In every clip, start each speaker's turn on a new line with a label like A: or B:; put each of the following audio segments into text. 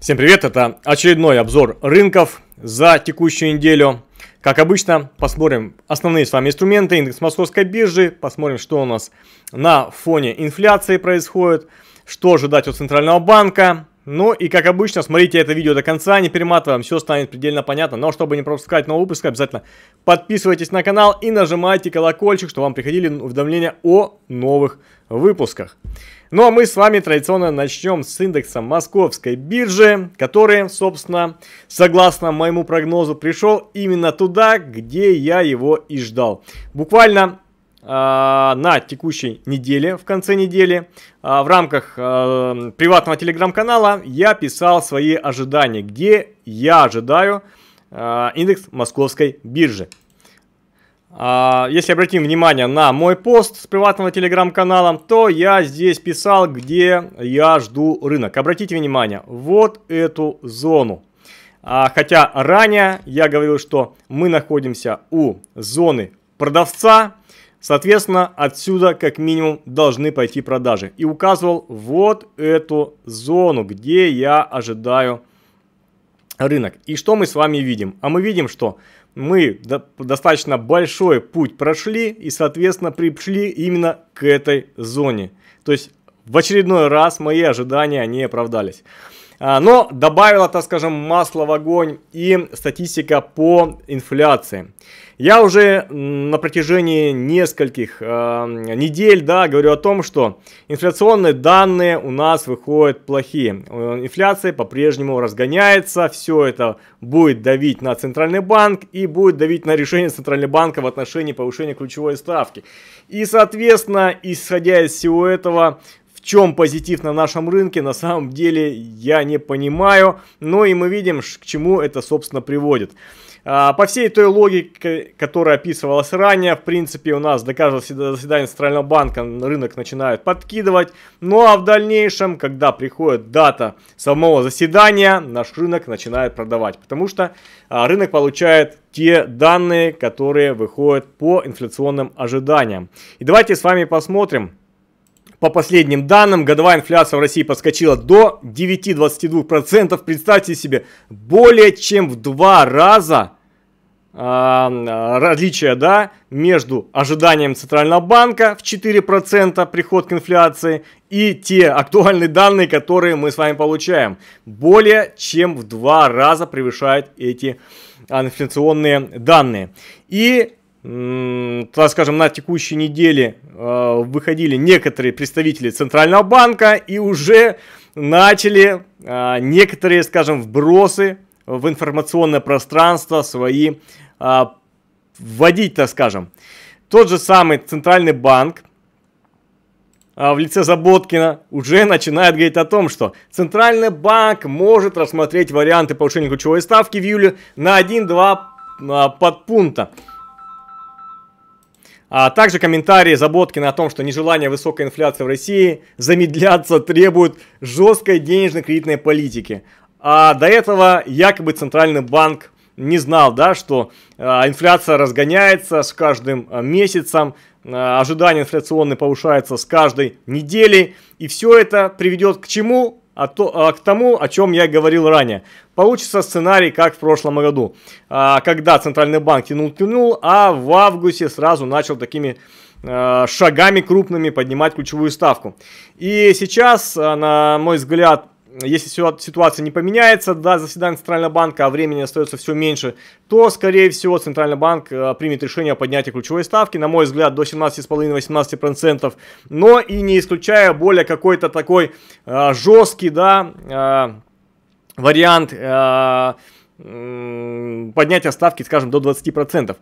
A: Всем привет, это очередной обзор рынков за текущую неделю. Как обычно, посмотрим основные с вами инструменты, индекс московской биржи, посмотрим, что у нас на фоне инфляции происходит, что ожидать от Центрального банка. Ну и как обычно, смотрите это видео до конца, не перематываем, все станет предельно понятно. Но чтобы не пропускать новые выпуски, обязательно подписывайтесь на канал и нажимайте колокольчик, чтобы вам приходили уведомления о новых выпусках. Ну а мы с вами традиционно начнем с индекса московской биржи, который, собственно, согласно моему прогнозу, пришел именно туда, где я его и ждал. Буквально э, на текущей неделе, в конце недели, э, в рамках э, приватного телеграм-канала я писал свои ожидания, где я ожидаю индекс московской биржи. А, если обратим внимание на мой пост с приватного телеграм-канала, то я здесь писал, где я жду рынок. Обратите внимание, вот эту зону. А, хотя ранее я говорил, что мы находимся у зоны продавца, соответственно, отсюда как минимум должны пойти продажи. И указывал вот эту зону, где я ожидаю рынок. И что мы с вами видим? А мы видим, что мы достаточно большой путь прошли и, соответственно, пришли именно к этой зоне. То есть в очередной раз мои ожидания не оправдались. А, но добавила, так скажем, масло в огонь и статистика по инфляции. Я уже на протяжении нескольких а, недель да, говорю о том, что инфляционные данные у нас выходят плохие. Э, инфляция по-прежнему разгоняется, все это будет давить на Центральный банк и будет давить на решение Центрального банка в отношении повышения ключевой ставки. И, соответственно, исходя из всего этого, в чем позитив на нашем рынке, на самом деле я не понимаю. Но и мы видим, к чему это, собственно, приводит. А, по всей той логике, которая описывалась ранее, в принципе, у нас до каждого заседания Центрального банка рынок начинает подкидывать. Ну а в дальнейшем, когда приходит дата самого заседания, наш рынок начинает продавать, потому что а, рынок получает те данные, которые выходят по инфляционным ожиданиям. И давайте с вами посмотрим, по последним данным, годовая инфляция в России подскочила до 9-22%. Представьте себе, более чем в два раза э, а, а, различие да, между ожиданием Центрального банка в 4% приход к инфляции и те актуальные данные, которые мы с вами получаем. Более чем в два раза превышает эти инфляционные данные. И так скажем, на текущей неделе э, выходили некоторые представители Центрального банка и уже начали э, некоторые, скажем, вбросы в информационное пространство свои э, вводить, так скажем. Тот же самый Центральный банк в лице Заботкина уже начинает говорить о том, что Центральный банк может рассмотреть варианты повышения ключевой ставки в июле на 1-2 подпункта. А также комментарии Заботкина о том, что нежелание высокой инфляции в России замедляться требует жесткой денежно-кредитной политики. А до этого якобы Центральный банк не знал, да, что а, инфляция разгоняется с каждым а, месяцем, а, ожидания инфляционные повышаются с каждой неделей. И все это приведет к чему? а то, а к тому, о чем я говорил ранее. Получится сценарий, как в прошлом году, а, когда Центральный банк тянул-тянул, а в августе сразу начал такими а, шагами крупными поднимать ключевую ставку. И сейчас, а, на мой взгляд, если ситуация не поменяется до заседания Центрального банка, а времени остается все меньше, то, скорее всего, Центральный банк э, примет решение о поднятии ключевой ставки, на мой взгляд, до 17,5-18%, но и не исключая более какой-то такой э, жесткий, да, э, вариант... Э, поднятия ставки, скажем, до 20%.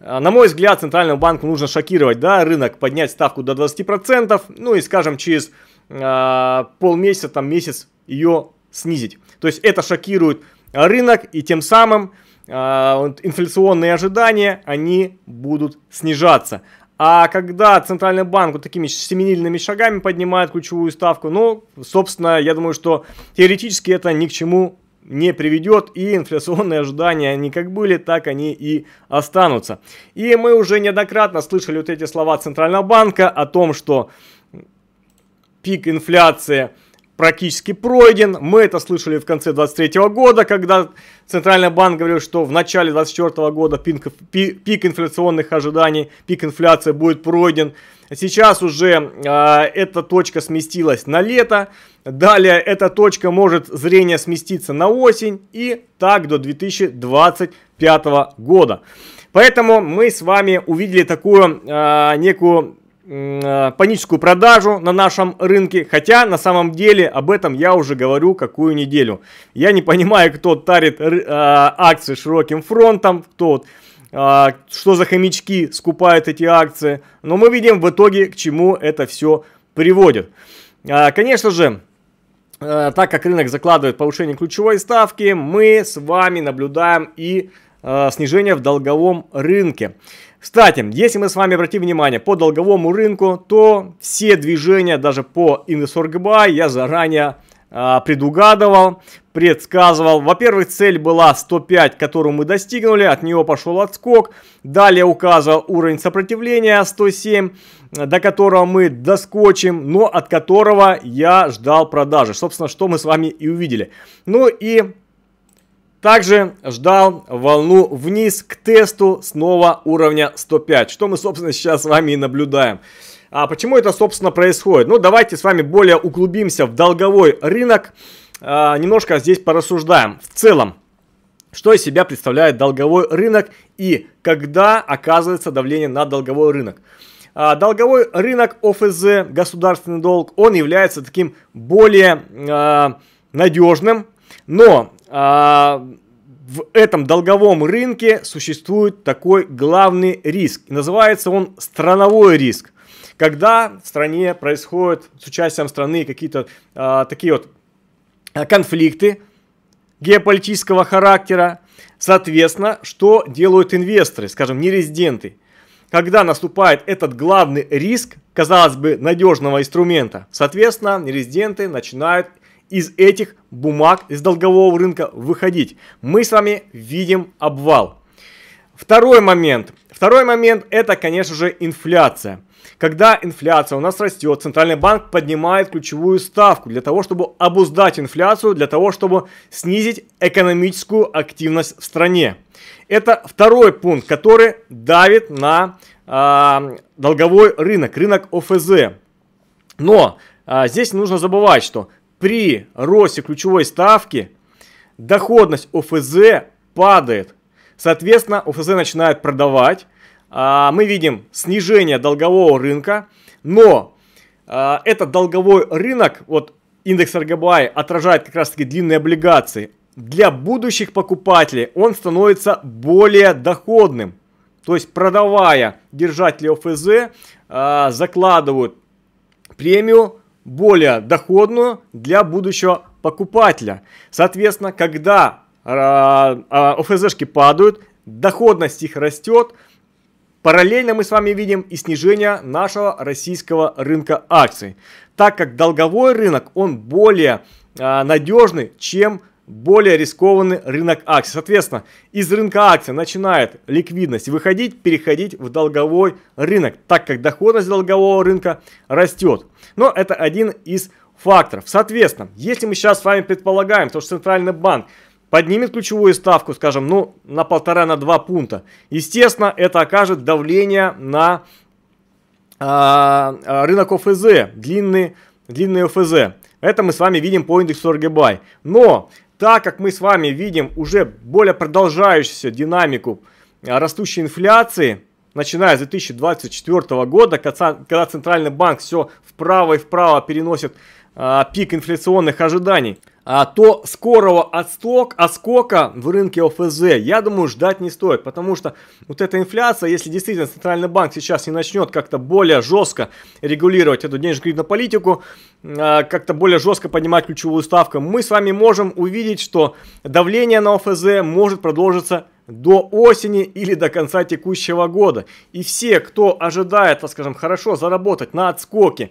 A: На мой взгляд, Центральному банку нужно шокировать да, рынок, поднять ставку до 20%, ну и, скажем, через э, полмесяца, там месяц ее снизить. То есть это шокирует а, рынок и тем самым э, инфляционные ожидания, они будут снижаться. А когда Центральный банк вот такими семенильными шагами поднимает ключевую ставку, ну, собственно, я думаю, что теоретически это ни к чему не приведет, и инфляционные ожидания, они как были, так они и останутся. И мы уже неоднократно слышали вот эти слова Центрального банка о том, что пик инфляции – практически пройден. Мы это слышали в конце 23 года, когда Центральный банк говорил, что в начале 24 года пик, пик инфляционных ожиданий, пик инфляции будет пройден. Сейчас уже э, эта точка сместилась на лето. Далее эта точка может зрение сместиться на осень и так до 2025 года. Поэтому мы с вами увидели такую э, некую а, паническую продажу на нашем рынке, хотя на самом деле об этом я уже говорю какую неделю. Я не понимаю, кто тарит а, акции широким фронтом, кто а, что за хомячки скупают эти акции, но мы видим в итоге, к чему это все приводит. конечно же, так как рынок закладывает повышение ключевой ставки, мы с вами наблюдаем и снижение в долговом рынке. Кстати, если мы с вами обратим внимание по долговому рынку, то все движения даже по Индесоргбай я заранее э, предугадывал, предсказывал. Во-первых, цель была 105, которую мы достигнули, от нее пошел отскок. Далее указывал уровень сопротивления 107, до которого мы доскочим, но от которого я ждал продажи. Собственно, что мы с вами и увидели. Ну и также ждал волну вниз к тесту снова уровня 105, что мы, собственно, сейчас с вами и наблюдаем. А почему это, собственно, происходит? Ну, давайте с вами более углубимся в долговой рынок. А, немножко здесь порассуждаем. В целом, что из себя представляет долговой рынок и когда оказывается давление на долговой рынок? А, долговой рынок ОФЗ, государственный долг, он является таким более а, надежным, но а, в этом долговом рынке существует такой главный риск. Называется он страновой риск. Когда в стране происходят с участием страны какие-то а, такие вот а, конфликты геополитического характера, соответственно, что делают инвесторы, скажем, не резиденты? Когда наступает этот главный риск, казалось бы, надежного инструмента, соответственно, резиденты начинают из этих бумаг, из долгового рынка выходить. Мы с вами видим обвал. Второй момент. Второй момент это, конечно же, инфляция. Когда инфляция у нас растет, Центральный банк поднимает ключевую ставку для того, чтобы обуздать инфляцию, для того, чтобы снизить экономическую активность в стране. Это второй пункт, который давит на э, долговой рынок, рынок ОФЗ. Но э, здесь нужно забывать, что при росте ключевой ставки доходность ОФЗ падает. Соответственно, ОФЗ начинает продавать. А, мы видим снижение долгового рынка, но а, этот долговой рынок, вот индекс РГБА отражает как раз таки длинные облигации. Для будущих покупателей он становится более доходным. То есть продавая держатели ОФЗ, а, закладывают премию более доходную для будущего покупателя. Соответственно, когда а, а, ОФЗшки падают, доходность их растет, Параллельно мы с вами видим и снижение нашего российского рынка акций, так как долговой рынок, он более а, надежный, чем более рискованный рынок акций. Соответственно, из рынка акций начинает ликвидность выходить, переходить в долговой рынок, так как доходность долгового рынка растет. Но это один из факторов. Соответственно, если мы сейчас с вами предполагаем, то, что Центральный банк поднимет ключевую ставку, скажем, ну, на полтора, на два пункта, естественно, это окажет давление на э, рынок ОФЗ, длинный, длинный ОФЗ. Это мы с вами видим по индексу РГБАЙ. Но так как мы с вами видим уже более продолжающуюся динамику а, растущей инфляции, начиная с 2024 года, когда Центральный банк все вправо и вправо переносит а, пик инфляционных ожиданий, а, то скорого отсток, отскока в рынке ОФЗ, я думаю, ждать не стоит, потому что вот эта инфляция, если действительно Центральный банк сейчас не начнет как-то более жестко регулировать эту денежно-кредитную политику, Э, как-то более жестко поднимать ключевую ставку, мы с вами можем увидеть, что давление на ОФЗ может продолжиться до осени или до конца текущего года. И все, кто ожидает, так скажем, хорошо заработать на отскоке,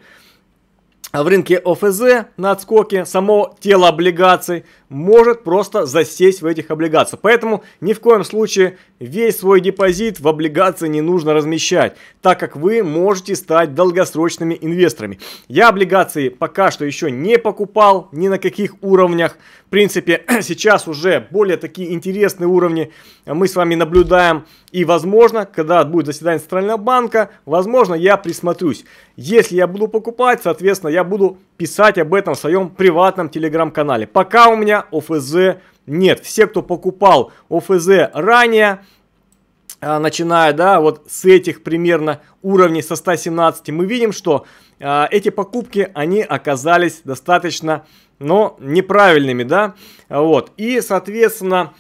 A: а в рынке ОФЗ на отскоке само тело облигаций может просто засесть в этих облигациях. Поэтому ни в коем случае весь свой депозит в облигации не нужно размещать, так как вы можете стать долгосрочными инвесторами. Я облигации пока что еще не покупал ни на каких уровнях, принципе, сейчас уже более такие интересные уровни мы с вами наблюдаем. И, возможно, когда будет заседание Центрального банка, возможно, я присмотрюсь. Если я буду покупать, соответственно, я буду писать об этом в своем приватном телеграм-канале. Пока у меня ОФЗ нет. Все, кто покупал ОФЗ ранее, а, начиная, да, вот с этих примерно уровней со 117, мы видим, что а, эти покупки, они оказались достаточно но неправильными, да, вот. И, соответственно,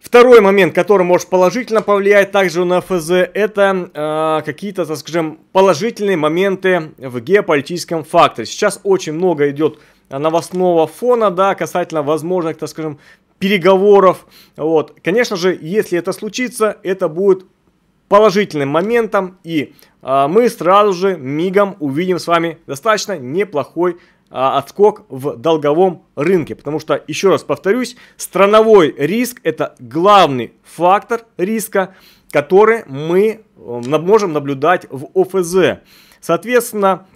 A: Второй момент, который может положительно повлиять также на ФЗ, это э, какие-то, так скажем, положительные моменты в геополитическом факторе. Сейчас очень много идет новостного фона, да, касательно возможных, так скажем, переговоров. Вот. Конечно же, если это случится, это будет положительным моментом, и э, мы сразу же мигом увидим с вами достаточно неплохой а, отскок в долговом рынке. Потому что, еще раз повторюсь, страновой риск – это главный фактор риска, который мы э, можем наблюдать в ОФЗ. Соответственно,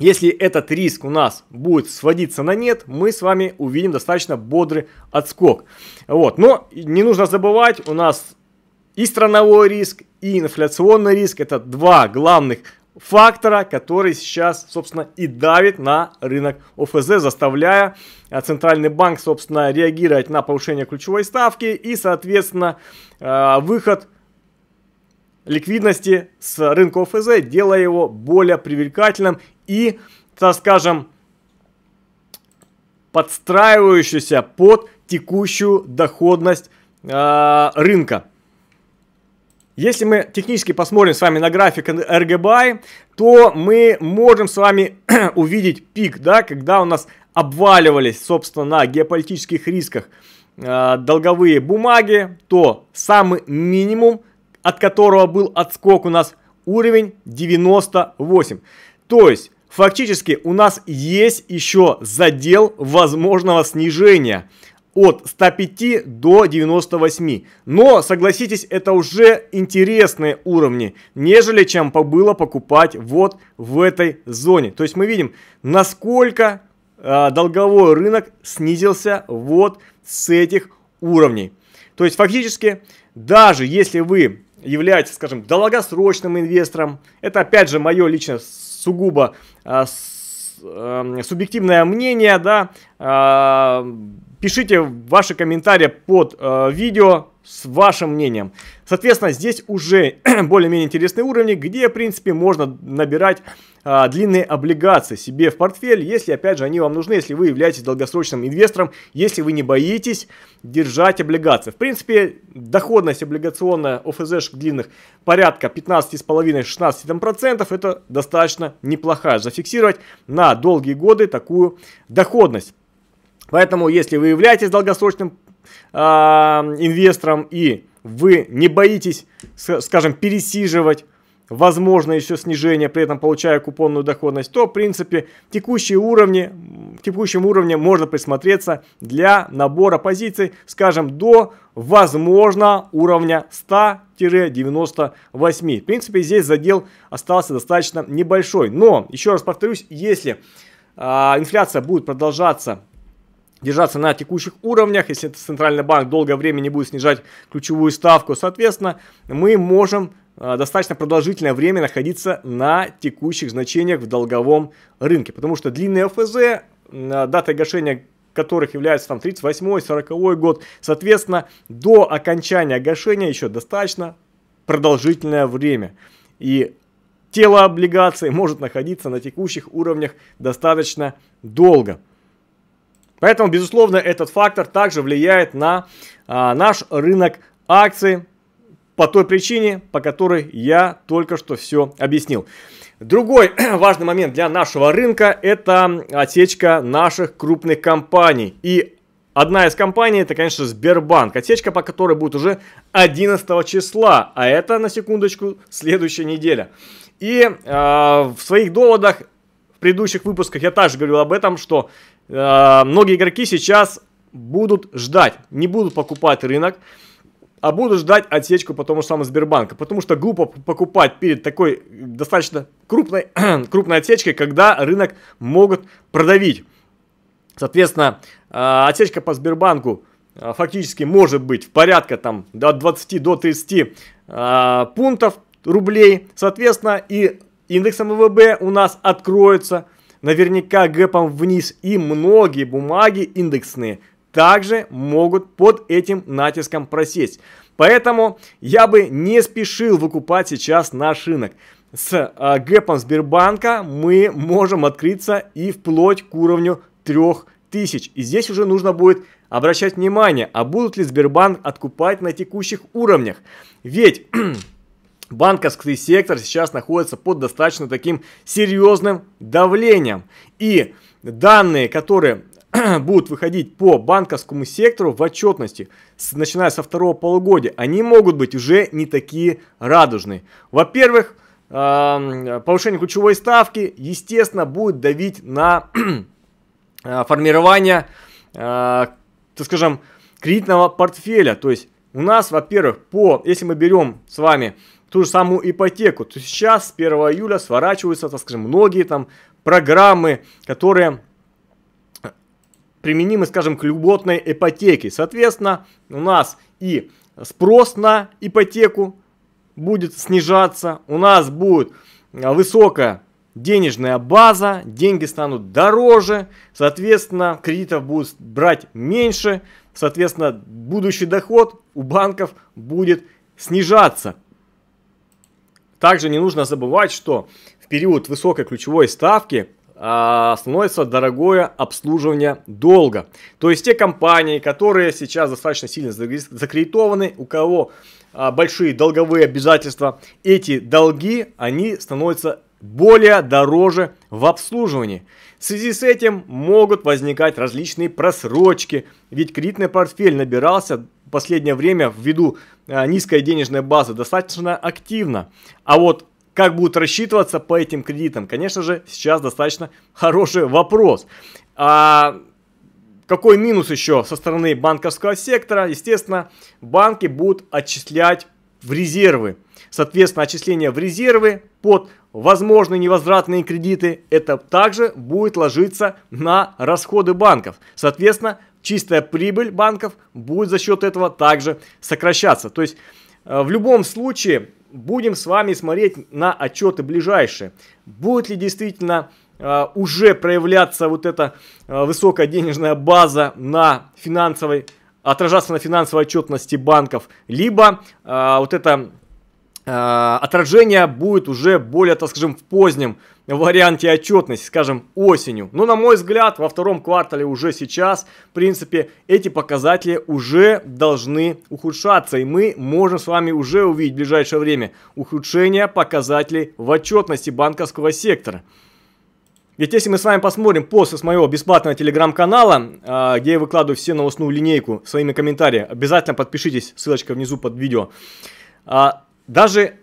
A: если этот риск у нас будет сводиться на нет, мы с вами увидим достаточно бодрый отскок. Вот. Но не нужно забывать, у нас и страновой риск, и инфляционный риск – это два главных фактора, который сейчас, собственно, и давит на рынок ОФЗ, заставляя а, Центральный банк, собственно, реагировать на повышение ключевой ставки и, соответственно, а, выход ликвидности с рынка ОФЗ, делая его более привлекательным и, так скажем, подстраивающийся под текущую доходность а, рынка. Если мы технически посмотрим с вами на график RGBI, то мы можем с вами увидеть пик, да, когда у нас обваливались, собственно, на геополитических рисках э, долговые бумаги, то самый минимум, от которого был отскок у нас уровень 98. То есть, фактически у нас есть еще задел возможного снижения от 105 до 98. Но, согласитесь, это уже интересные уровни, нежели чем было покупать вот в этой зоне. То есть мы видим, насколько э, долговой рынок снизился вот с этих уровней. То есть фактически, даже если вы являетесь, скажем, долгосрочным инвестором, это опять же мое лично сугубо э, субъективное мнение, да, э, Пишите ваши комментарии под э, видео с вашим мнением. Соответственно, здесь уже более-менее интересные уровни, где, в принципе, можно набирать а, длинные облигации себе в портфель, если, опять же, они вам нужны, если вы являетесь долгосрочным инвестором, если вы не боитесь держать облигации. В принципе, доходность облигационная ОФЗ длинных порядка 15,5-16%, это достаточно неплохая. Зафиксировать на долгие годы такую доходность. Поэтому, если вы являетесь долгосрочным э, инвестором и вы не боитесь, скажем, пересиживать возможно еще снижение, при этом получая купонную доходность, то, в принципе, текущие уровни, к текущему можно присмотреться для набора позиций, скажем, до, возможно, уровня 100-98. В принципе, здесь задел остался достаточно небольшой. Но, еще раз повторюсь, если э, инфляция будет продолжаться держаться на текущих уровнях. Если центральный банк долгое время не будет снижать ключевую ставку, соответственно, мы можем э, достаточно продолжительное время находиться на текущих значениях в долговом рынке. Потому что длинные ФЗ, э, дата гашения которых является там 38-40 год, соответственно, до окончания гашения еще достаточно продолжительное время. И тело облигации может находиться на текущих уровнях достаточно долго. Поэтому, безусловно, этот фактор также влияет на а, наш рынок акций по той причине, по которой я только что все объяснил. Другой важный момент для нашего рынка – это отсечка наших крупных компаний. И Одна из компаний это, конечно, Сбербанк. Отсечка, по которой будет уже 11 числа. А это, на секундочку, следующая неделя. И э, в своих доводах, в предыдущих выпусках я также говорил об этом, что Э, многие игроки сейчас будут ждать, не будут покупать рынок, а будут ждать отсечку по тому же самому Сбербанка. Потому что глупо покупать перед такой э, достаточно крупной, крупной отсечкой, когда рынок могут продавить. Соответственно, э, отсечка по Сбербанку фактически может быть в порядке там до 20 до 30 пунктов рублей. Соответственно, и индекс МВБ у нас откроется – наверняка гэпом вниз и многие бумаги индексные также могут под этим натиском просесть. Поэтому я бы не спешил выкупать сейчас наш рынок. С э, гэпом Сбербанка мы можем открыться и вплоть к уровню 3000. И здесь уже нужно будет обращать внимание, а будут ли Сбербанк откупать на текущих уровнях. Ведь банковский сектор сейчас находится под достаточно таким серьезным давлением. И данные, которые будут выходить по банковскому сектору в отчетности, с, начиная со второго полугодия, они могут быть уже не такие радужные. Во-первых, повышение ключевой ставки, естественно, будет давить на а, формирование, а, так скажем, кредитного портфеля. То есть у нас, во-первых, по, если мы берем с вами ту же самую ипотеку. То сейчас с 1 июля сворачиваются, так скажем, многие там программы, которые э, применимы, скажем, к льготной ипотеке. Соответственно, у нас и спрос на ипотеку будет снижаться, у нас будет э, высокая денежная база, деньги станут дороже, соответственно, кредитов будет брать меньше, соответственно, будущий доход у банков будет снижаться. Также не нужно забывать, что в период высокой ключевой ставки а, становится дорогое обслуживание долга. То есть те компании, которые сейчас достаточно сильно закредитованы, у кого а, большие долговые обязательства, эти долги, они становятся более дороже в обслуживании. В связи с этим могут возникать различные просрочки, ведь кредитный портфель набирался в последнее время ввиду а, низкой денежной базы достаточно активно. А вот как будут рассчитываться по этим кредитам, конечно же, сейчас достаточно хороший вопрос. А какой минус еще со стороны банковского сектора? Естественно, банки будут отчислять в резервы. Соответственно, отчисления в резервы под возможные невозвратные кредиты, это также будет ложиться на расходы банков. Соответственно, чистая прибыль банков будет за счет этого также сокращаться. То есть э, в любом случае будем с вами смотреть на отчеты ближайшие. Будет ли действительно э, уже проявляться вот эта э, высокая денежная база на финансовой отражаться на финансовой отчетности банков, либо э, вот это а, отражение будет уже более, так скажем, в позднем варианте отчетности, скажем, осенью. Но, на мой взгляд, во втором квартале уже сейчас, в принципе, эти показатели уже должны ухудшаться. И мы можем с вами уже увидеть в ближайшее время ухудшение показателей в отчетности банковского сектора. Ведь если мы с вами посмотрим пост с моего бесплатного телеграм-канала, а, где я выкладываю все новостную линейку своими комментариями, обязательно подпишитесь, ссылочка внизу под видео. А, даже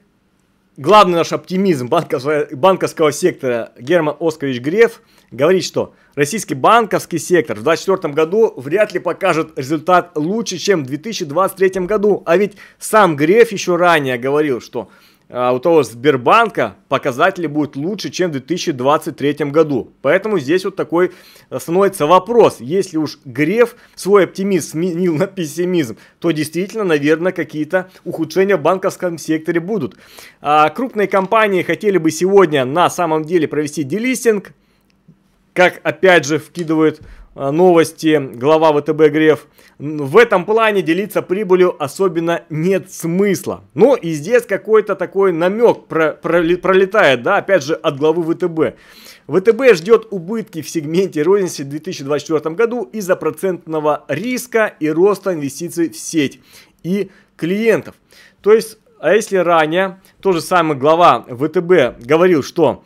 A: главный наш оптимизм банковского, банковского сектора Герман Оскарович Греф говорит, что российский банковский сектор в 2024 году вряд ли покажет результат лучше, чем в 2023 году. А ведь сам Греф еще ранее говорил, что у а, того Сбербанка показатели будут лучше, чем в 2023 году. Поэтому здесь вот такой становится вопрос. Если уж Греф свой оптимизм сменил на пессимизм, то действительно, наверное, какие-то ухудшения в банковском секторе будут. А крупные компании хотели бы сегодня на самом деле провести делистинг, как опять же вкидывают Э, новости глава ВТБ Греф. В этом плане делиться прибылью особенно нет смысла. Ну и здесь какой-то такой намек про, про, пролетает, да, опять же от главы ВТБ. ВТБ ждет убытки в сегменте розницы в 2024 году из-за процентного риска и роста инвестиций в сеть и клиентов. То есть, а если ранее, то же самое глава ВТБ говорил, что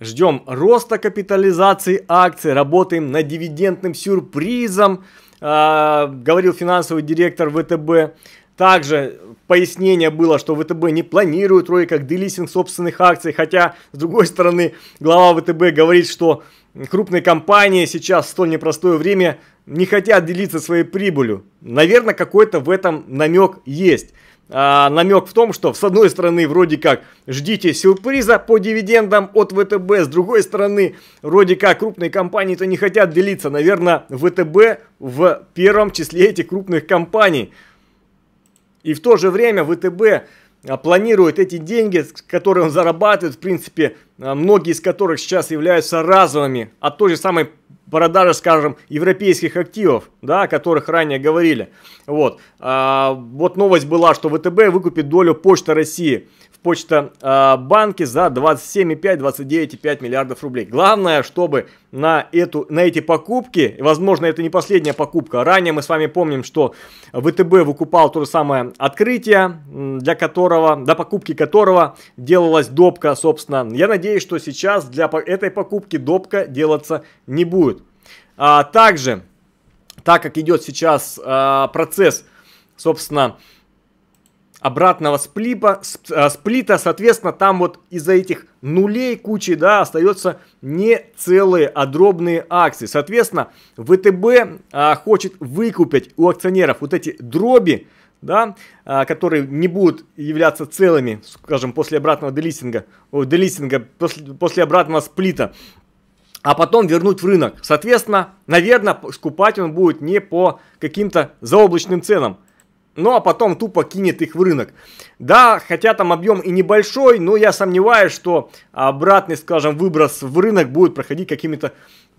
A: ждем роста капитализации акций, работаем над дивидендным сюрпризом, э, говорил финансовый директор ВТБ. Также пояснение было, что ВТБ не планирует вроде как делисинг собственных акций, хотя, с другой стороны, глава ВТБ говорит, что крупные компании сейчас в столь непростое время не хотят делиться своей прибылью. Наверное, какой-то в этом намек есть а, намек в том, что с одной стороны вроде как ждите сюрприза по дивидендам от ВТБ, с другой стороны вроде как крупные компании-то не хотят делиться. Наверное, ВТБ в первом числе этих крупных компаний. И в то же время ВТБ а, планирует эти деньги, которые он зарабатывает, в принципе, а, многие из которых сейчас являются разовыми, от а той же самой продажи, скажем, европейских активов, да, о которых ранее говорили. Вот. А, вот новость была, что ВТБ выкупит долю Почты России почта э, банки за 27,5-29,5 миллиардов рублей. Главное, чтобы на, эту, на эти покупки, возможно, это не последняя покупка, а ранее мы с вами помним, что ВТБ выкупал то же самое открытие, для которого, до покупки которого делалась допка, собственно. Я надеюсь, что сейчас для этой покупки допка делаться не будет. А также, так как идет сейчас а, процесс, собственно, обратного сплипа, э, сплита, соответственно, там вот из-за этих нулей кучи, да, остается не целые, а дробные акции. Соответственно, ВТБ а, хочет выкупить у акционеров вот эти дроби, да, а, которые не будут являться целыми, скажем, после обратного делистинга, о, делистинга после, после обратного сплита, а потом вернуть в рынок. Соответственно, наверное, скупать он будет не по каким-то заоблачным ценам, ну а потом тупо кинет их в рынок. Да, хотя там объем и небольшой, но я сомневаюсь, что обратный, скажем, выброс в рынок будет проходить какими-то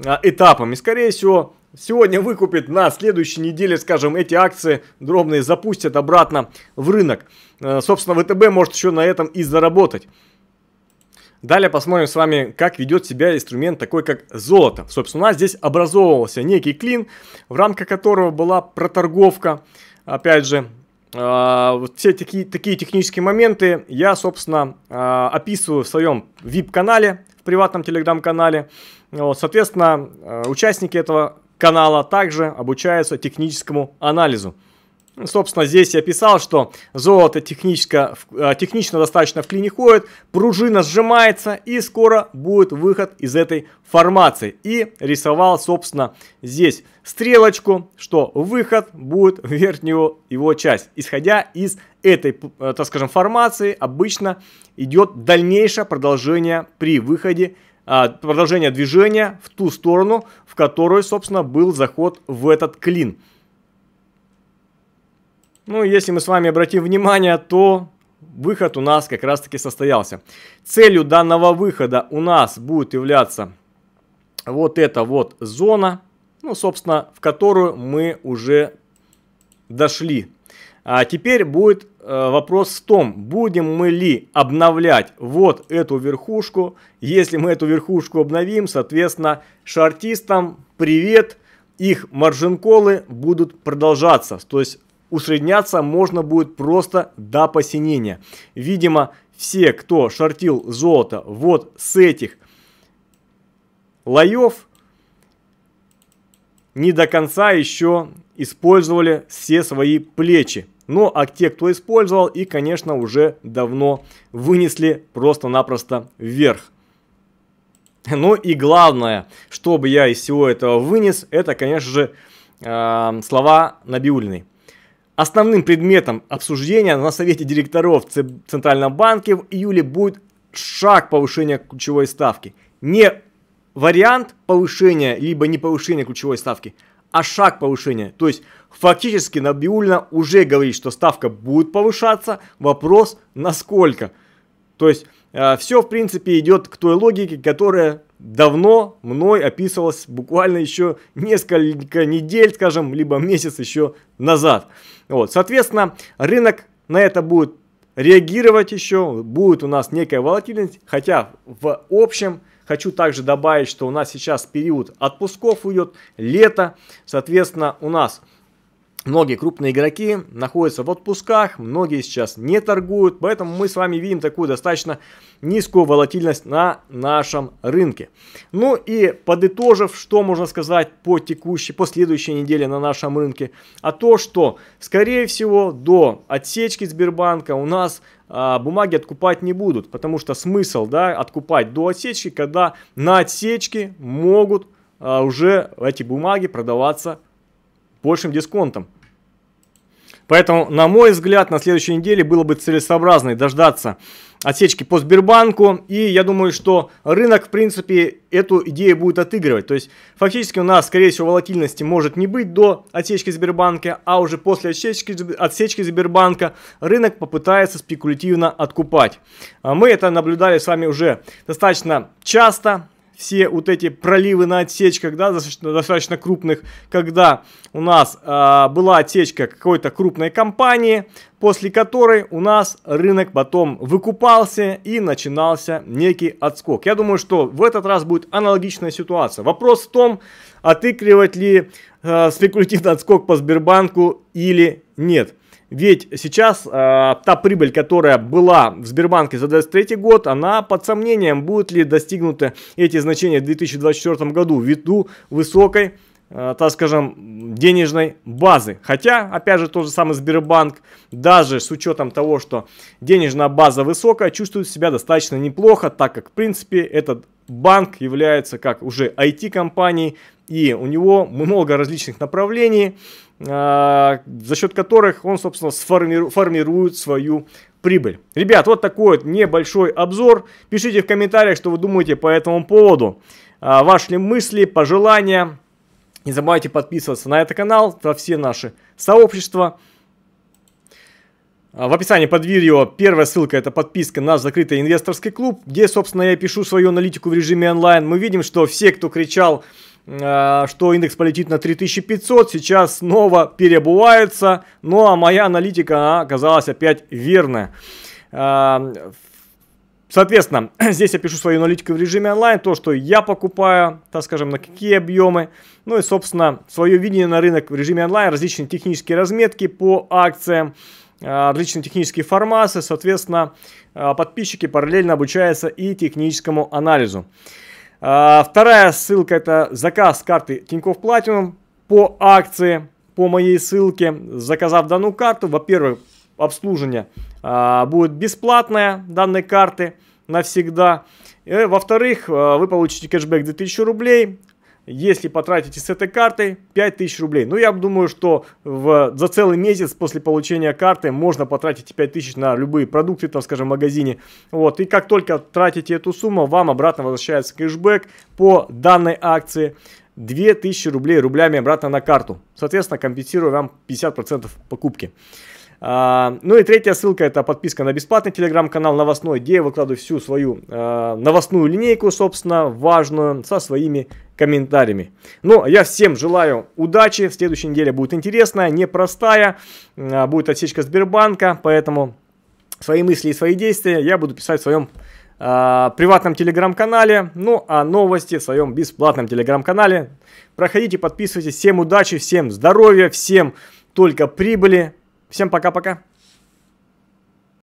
A: а, этапами. Скорее всего, сегодня выкупит на следующей неделе, скажем, эти акции дробные запустят обратно в рынок. А, собственно, ВТБ может еще на этом и заработать. Далее посмотрим с вами, как ведет себя инструмент такой, как золото. Собственно, у нас здесь образовывался некий клин, в рамках которого была проторговка опять же, а, все такие, такие технические моменты я, собственно, а, описываю в своем VIP-канале, в приватном телеграм-канале. Вот, соответственно, э, участники этого канала также обучаются техническому анализу. Собственно, здесь я писал, что золото технически, э, технично достаточно в клине ходит, пружина сжимается и скоро будет выход из этой формации. И рисовал, собственно, здесь стрелочку, что выход будет в верхнюю его часть. Исходя из этой, э, так скажем, формации, обычно идет дальнейшее продолжение при выходе а, продолжение движения в ту сторону, в которую, собственно, был заход в этот клин. Ну, если мы с вами обратим внимание, то выход у нас как раз таки состоялся. Целью данного выхода у нас будет являться вот эта вот зона, ну, собственно, в которую мы уже дошли. А теперь будет э, вопрос в том, будем мы ли обновлять вот эту верхушку. Если мы эту верхушку обновим, соответственно, шартистам привет, их маржин будут продолжаться. То есть усредняться можно будет просто до посинения. Видимо, все, кто шортил золото вот с этих лоев, не до конца еще использовали все свои плечи. Ну, а те, кто использовал, и, конечно, уже давно вынесли просто-напросто вверх. Ну и главное, что бы я из всего этого вынес, это, конечно же, а, слова Набиулиной. Основным предметом обсуждения на Совете директоров Центрального банка в июле будет шаг повышения ключевой ставки. Не вариант повышения, либо не повышения ключевой ставки, а шаг повышения. То есть фактически Набиулина уже говорит, что ставка будет повышаться, вопрос насколько. То есть э, все в принципе идет к той логике, которая давно мной описывалось буквально еще несколько недель, скажем, либо месяц еще назад. Вот, соответственно, рынок на это будет реагировать еще, будет у нас некая волатильность, хотя в общем хочу также добавить, что у нас сейчас период отпусков идет, лето, соответственно, у нас Многие крупные игроки находятся в отпусках, многие сейчас не торгуют, поэтому мы с вами видим такую достаточно низкую волатильность на нашем рынке. Ну и подытожив, что можно сказать по текущей, по следующей неделе на нашем рынке, а то, что скорее всего до отсечки Сбербанка у нас а, бумаги откупать не будут, потому что смысл да, откупать до отсечки, когда на отсечке могут а, уже эти бумаги продаваться большим дисконтом. Поэтому, на мой взгляд, на следующей неделе было бы целесообразно дождаться отсечки по Сбербанку. И я думаю, что рынок, в принципе, эту идею будет отыгрывать. То есть, фактически у нас, скорее всего, волатильности может не быть до отсечки Сбербанка, а уже после отсечки, отсечки Сбербанка рынок попытается спекулятивно откупать. А мы это наблюдали с вами уже достаточно часто все вот эти проливы на отсечках, да, достаточно, достаточно крупных, когда у нас э, была отсечка какой-то крупной компании, после которой у нас рынок потом выкупался и начинался некий отскок. Я думаю, что в этот раз будет аналогичная ситуация. Вопрос в том, отыгрывать ли э, спекулятивный отскок по Сбербанку или нет. Ведь сейчас э, та прибыль, которая была в Сбербанке за 2023 год, она под сомнением, будут ли достигнуты эти значения в 2024 году ввиду высокой, э, так скажем, денежной базы. Хотя, опять же, тот же самый Сбербанк, даже с учетом того, что денежная база высокая, чувствует себя достаточно неплохо, так как, в принципе, этот банк является как уже IT-компанией, и у него много различных направлений, а, за счет которых он, собственно, сформирует свою прибыль. Ребят, вот такой вот небольшой обзор. Пишите в комментариях, что вы думаете по этому поводу. А, ваши мысли, пожелания. Не забывайте подписываться на этот канал, на все наши сообщества. А, в описании под видео первая ссылка это подписка на закрытый инвесторский клуб, где, собственно, я пишу свою аналитику в режиме онлайн. Мы видим, что все, кто кричал Э, что индекс полетит на 3500, сейчас снова перебывается, ну а моя аналитика она оказалась опять верная. Э, соответственно, здесь я пишу свою аналитику в режиме онлайн, то, что я покупаю, так скажем, на какие объемы. Ну и, собственно, свое видение на рынок в режиме онлайн, различные технические разметки по акциям, э, различные технические формации. Соответственно, подписчики параллельно обучаются и техническому анализу. А, вторая ссылка это заказ карты Тинькофф Платинум по акции по моей ссылке, заказав данную карту. Во-первых, обслуживание а, будет бесплатное данной карты навсегда. Во-вторых, а, вы получите кэшбэк 2000 рублей, если потратите с этой карты 5000 рублей. Ну, я думаю, что в, за целый месяц после получения карты можно потратить 5000 на любые продукты, там, скажем, в магазине. Вот, и как только тратите эту сумму, вам обратно возвращается кэшбэк по данной акции. 2000 рублей рублями обратно на карту. Соответственно, компенсирую вам 50% покупки. А, ну и третья ссылка это подписка на бесплатный телеграм-канал новостной, где я выкладываю всю свою а, новостную линейку, собственно, важную, со своими комментариями. Ну, а я всем желаю удачи. В следующей неделе будет интересная, непростая. Будет отсечка Сбербанка, поэтому свои мысли и свои действия я буду писать в своем э, приватном телеграм-канале, ну а новости в своем бесплатном телеграм-канале. Проходите, подписывайтесь. Всем удачи, всем здоровья, всем только прибыли. Всем пока-пока.